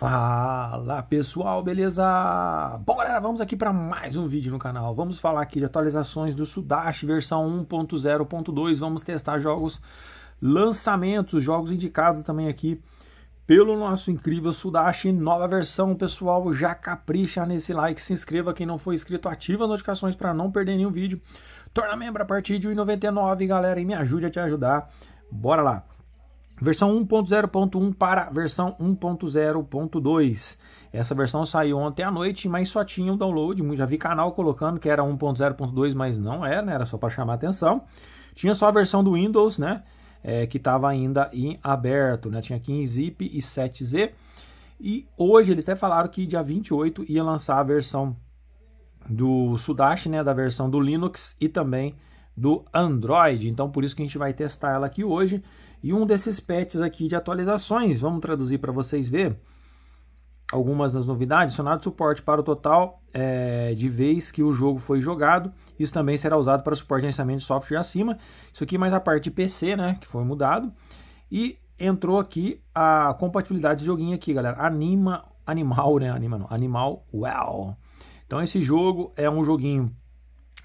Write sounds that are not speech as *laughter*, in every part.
Fala pessoal, beleza? Bom galera, vamos aqui para mais um vídeo no canal. Vamos falar aqui de atualizações do Sudash versão 1.0.2. Vamos testar jogos, lançamentos, jogos indicados também aqui pelo nosso incrível Sudash. Nova versão, pessoal, já capricha nesse like, se inscreva quem não for inscrito, ativa as notificações para não perder nenhum vídeo. Torna membro a partir de R$ 1,99 galera e me ajude a te ajudar. Bora lá! versão 1.0.1 para versão 1.0.2. Essa versão saiu ontem à noite, mas só tinha o um download. Já vi canal colocando que era 1.0.2, mas não era, é, né? era só para chamar atenção. Tinha só a versão do Windows, né? É, que estava ainda em aberto, né? Tinha em zip e 7z. E hoje eles até falaram que dia 28 ia lançar a versão do Sudash, né, da versão do Linux e também do Android. Então por isso que a gente vai testar ela aqui hoje. E um desses patches aqui de atualizações, vamos traduzir para vocês ver algumas das novidades, adicionado suporte para o total é, de vez que o jogo foi jogado. Isso também será usado para suporte de gerenciamento de software acima. Isso aqui mais a parte de PC, né, que foi mudado. E entrou aqui a compatibilidade de joguinho aqui, galera. Anima, animal, né? Anima não, animal, wow. Então esse jogo é um joguinho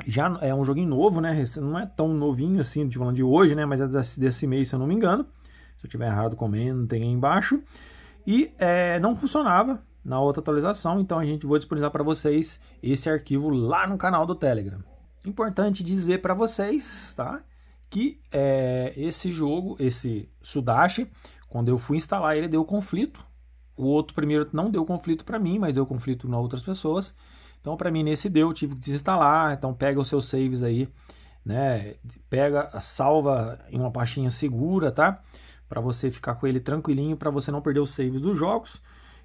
já é um joguinho novo, né? Não é tão novinho assim, de falando de hoje, né? Mas é desse, desse mês, se eu não me engano. Se eu tiver errado, comentem aí embaixo. E é, não funcionava na outra atualização, então a gente vou disponibilizar para vocês esse arquivo lá no canal do Telegram. Importante dizer para vocês, tá? Que é, esse jogo, esse Sudashi, quando eu fui instalar ele deu conflito. O outro primeiro não deu conflito para mim, mas deu conflito em outras pessoas. Então, para mim, nesse deu, eu tive que desinstalar. Então, pega os seus saves aí, né? Pega, salva em uma pastinha segura, tá? Para você ficar com ele tranquilinho, para você não perder os saves dos jogos.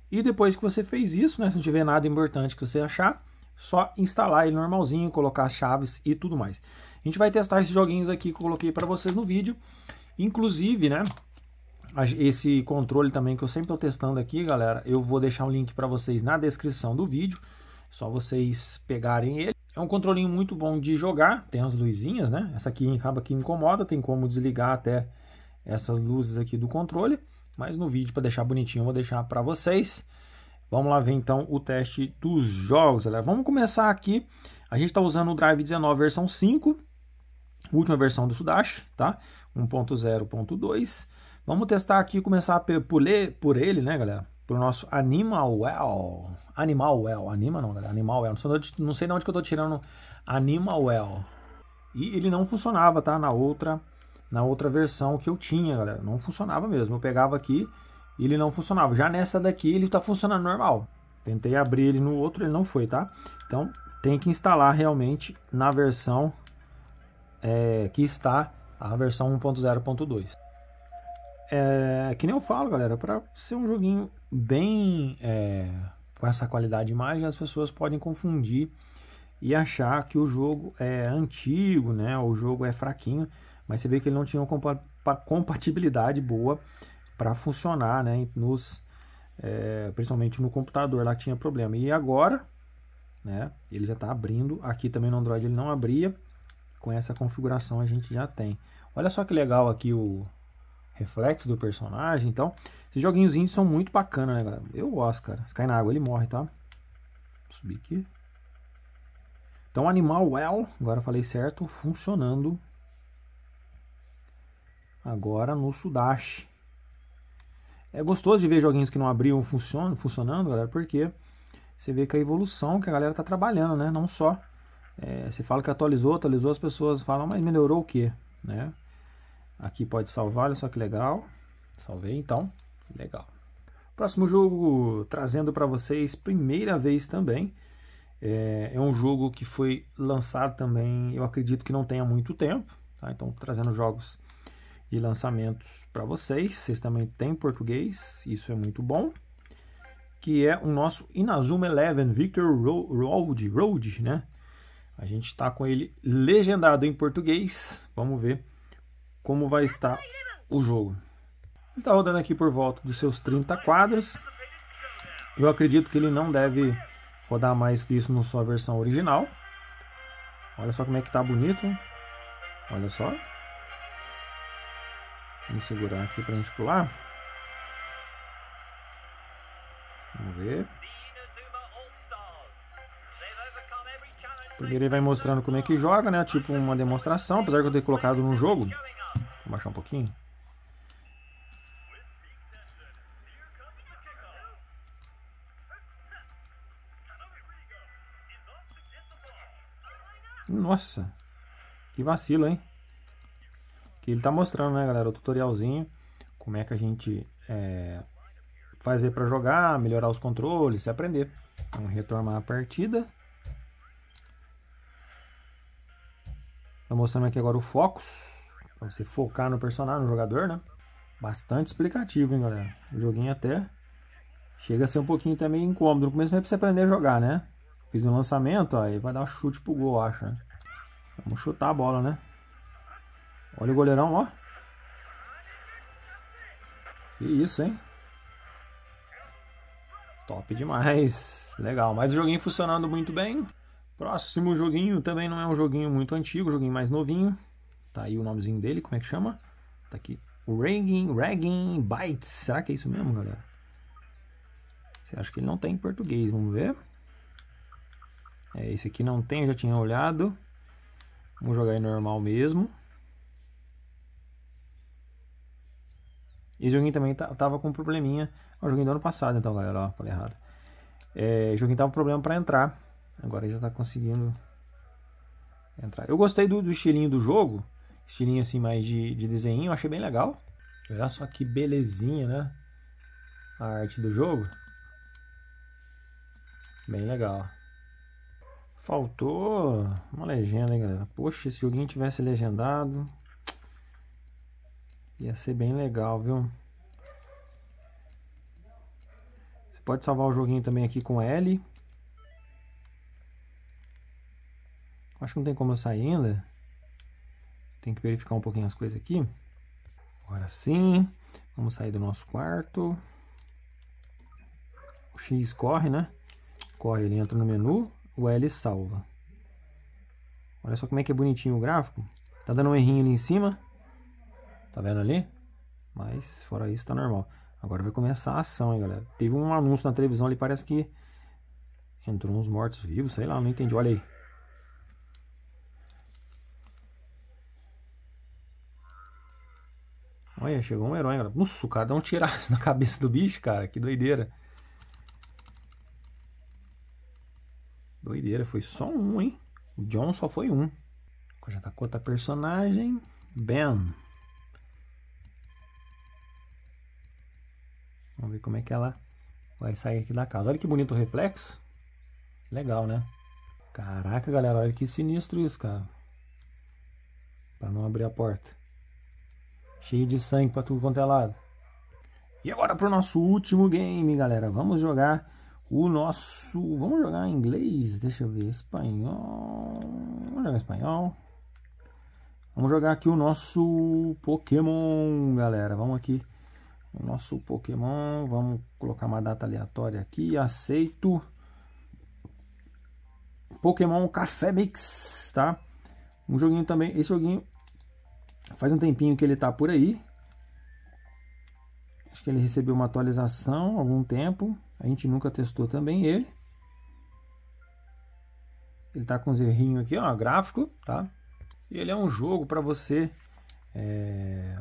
E depois que você fez isso, né? Se não tiver nada importante que você achar, só instalar ele normalzinho, colocar as chaves e tudo mais. A gente vai testar esses joguinhos aqui que eu coloquei para vocês no vídeo. Inclusive, né? Esse controle também que eu sempre estou testando aqui, galera, eu vou deixar um link para vocês na descrição do vídeo. Só vocês pegarem ele. É um controlinho muito bom de jogar, tem as luzinhas, né? Essa aqui acaba que incomoda, tem como desligar até essas luzes aqui do controle. Mas no vídeo, para deixar bonitinho, eu vou deixar para vocês. Vamos lá ver então o teste dos jogos, galera. Vamos começar aqui. A gente está usando o Drive 19 versão 5, última versão do Sudash, tá? 1.0.2. Vamos testar aqui, começar por ele, né, galera? pro nosso Animal Well. Animal Well, anima não, galera, Animal Well. Não sei de onde que eu tô tirando Animal Well. E ele não funcionava, tá? Na outra, na outra versão que eu tinha, galera, não funcionava mesmo. Eu pegava aqui e ele não funcionava. Já nessa daqui ele tá funcionando normal. Tentei abrir ele no outro, ele não foi, tá? Então tem que instalar realmente na versão é, que está a versão 1.0.2. É, que nem eu falo, galera, para ser um joguinho bem é, com essa qualidade de imagem, as pessoas podem confundir e achar que o jogo é antigo, né? O jogo é fraquinho, mas você vê que ele não tinha uma compatibilidade boa para funcionar, né? Nos, é, principalmente no computador lá tinha problema. E agora, né? Ele já está abrindo. Aqui também no Android ele não abria. Com essa configuração a gente já tem. Olha só que legal aqui o reflexo do personagem. Então, esses joguinhos indies são muito bacanas, né, galera? Eu gosto, cara. Se cai na água, ele morre, tá? Vou subir aqui. Então, Animal Well, agora falei certo, funcionando. Agora no Sudashi. É gostoso de ver joguinhos que não abriam funcionando, funcionando, galera, porque você vê que a evolução que a galera tá trabalhando, né? Não só. É, você fala que atualizou, atualizou, as pessoas falam, mas melhorou o quê? Né? Aqui pode salvar, olha só que legal. Salvei então, legal. Próximo jogo trazendo para vocês, primeira vez também. É, é, um jogo que foi lançado também, eu acredito que não tenha muito tempo. Tá? Então, trazendo jogos e lançamentos para vocês. Vocês também têm português, isso é muito bom. Que é o nosso Inazuma Eleven Victor Road, Road né? A gente está com ele legendado em português. Vamos ver como vai estar o jogo. Ele está rodando aqui por volta dos seus 30 quadros. Eu acredito que ele não deve rodar mais que isso na sua versão original. Olha só como é que tá bonito. Olha só. Vamos segurar aqui para a gente pular. Vamos ver. Primeiro ele vai mostrando como é que joga, né? Tipo uma demonstração, apesar de eu ter colocado no jogo. Deixa baixar um pouquinho. Nossa, que vacilo, hein? Que ele tá mostrando, né, galera, o tutorialzinho, como é que a gente é, fazer para jogar, melhorar os controles, se aprender. Vamos retomar a partida. Tá mostrando aqui agora o Focus. Pra você focar no personagem, no jogador, né? Bastante explicativo, hein, galera? O joguinho até chega a ser um pouquinho também incômodo. No começo mesmo é pra você aprender a jogar, né? Fiz um lançamento, aí vai dar um chute pro gol, acho, né? Vamos chutar a bola, né? Olha o goleirão, ó. Que isso, hein? Top demais. Legal, mas o joguinho funcionando muito bem. Próximo joguinho também não é um joguinho muito antigo, um joguinho mais novinho. Tá aí o nomezinho dele, como é que chama? Tá aqui. Raging, Raging Bytes, Será que é isso mesmo, galera? Você acha que ele não tem tá em português, vamos ver. É, esse aqui não tem, eu já tinha olhado. Vamos jogar em normal mesmo. Esse joguinho também tá, tava com um probleminha. O é joguinho do ano passado, então, galera. Ó, falei errado. É, o joguinho tava com problema para entrar. Agora ele já tá conseguindo entrar. Eu gostei do, do estilinho do jogo estilinho assim mais de, de desenho, eu achei bem legal. Olha só que belezinha, né? A arte do jogo. Bem legal. Faltou uma legenda, hein, galera? Poxa, se alguém tivesse legendado, ia ser bem legal, viu? Você pode salvar o joguinho também aqui com L. Acho que não tem como eu sair ainda. Tem que verificar um pouquinho as coisas aqui. Agora sim. Vamos sair do nosso quarto. O X corre, né? Corre, ele entra no menu. O L salva. Olha só como é que é bonitinho o gráfico. Tá dando um errinho ali em cima. Tá vendo ali? Mas fora isso tá normal. Agora vai começar a ação, hein, galera. Teve um anúncio na televisão ali, parece que entrou uns mortos-vivos, sei lá, não entendi. Olha aí. Olha, chegou um herói. agora. Nossa, o cara dá um tiraço *laughs* na cabeça do bicho, cara. Que doideira. Doideira, foi só um, hein? O John só foi um. Já tá com outra personagem. Bam. Vamos ver como é que ela vai sair aqui da casa. Olha que bonito o reflexo. Legal, né? Caraca, galera, olha que sinistro isso, cara. Pra não abrir a porta cheio de sangue para tudo quanto é lado. E agora para o nosso último game, galera. Vamos jogar o nosso... Vamos jogar em inglês? Deixa eu ver. Espanhol... Vamos jogar espanhol. Vamos jogar aqui o nosso Pokémon, galera. Vamos aqui. O nosso Pokémon. Vamos colocar uma data aleatória aqui. Aceito. Pokémon Café Mix, tá? Um joguinho também. Esse joguinho Faz um tempinho que ele está por aí. Acho que ele recebeu uma atualização há algum tempo. A gente nunca testou também ele. Ele está com os errinhos aqui, ó, gráfico, tá? E ele é um jogo para você é,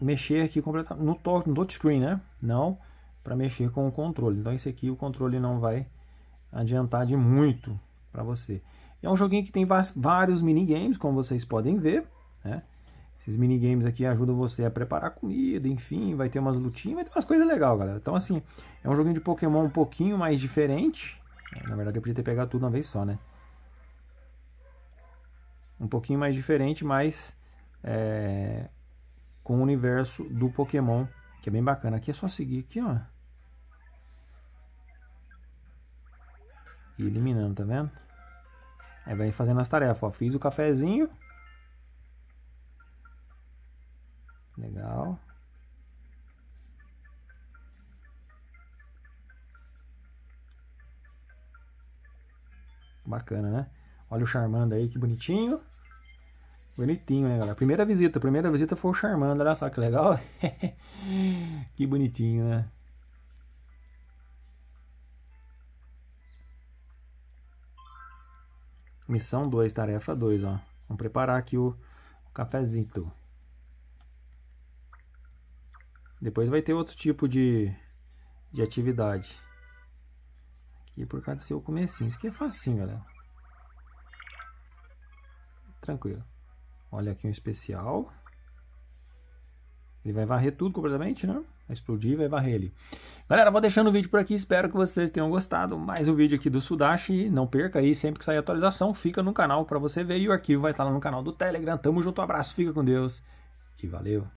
mexer aqui completamente no, no touchscreen, né? Não para mexer com o controle. Então esse aqui o controle não vai adiantar de muito para você. É um joguinho que tem vários minigames, como vocês podem ver, né? Esses minigames aqui ajudam você a preparar comida, enfim, vai ter umas lutinhas, vai ter umas coisas legais, galera. Então, assim, é um joguinho de Pokémon um pouquinho mais diferente. É, na verdade, eu podia ter pegado tudo uma vez só, né? Um pouquinho mais diferente, mas é, com o universo do Pokémon, que é bem bacana. Aqui é só seguir aqui, ó. E eliminando, tá vendo? Aí vai fazendo as tarefas, ó. Fiz o cafezinho, Legal. Bacana, né? Olha o Charmander aí, que bonitinho. Bonitinho, né, galera? Primeira visita, primeira visita foi o Charmander, olha só que legal. *laughs* que bonitinho, né? Missão 2, tarefa 2, ó. Vamos preparar aqui o, o cafezinho. Depois vai ter outro tipo de, de atividade. Aqui por causa do seu comecinho. Isso aqui é facinho, galera. Tranquilo. Olha aqui um especial. Ele vai varrer tudo completamente, né? Vai explodir vai varrer ele. Galera, vou deixando o vídeo por aqui. Espero que vocês tenham gostado. Mais um vídeo aqui do Sudashi. Não perca aí. Sempre que sair atualização, fica no canal para você ver. E o arquivo vai estar lá no canal do Telegram. Tamo junto, um abraço, fica com Deus. E valeu!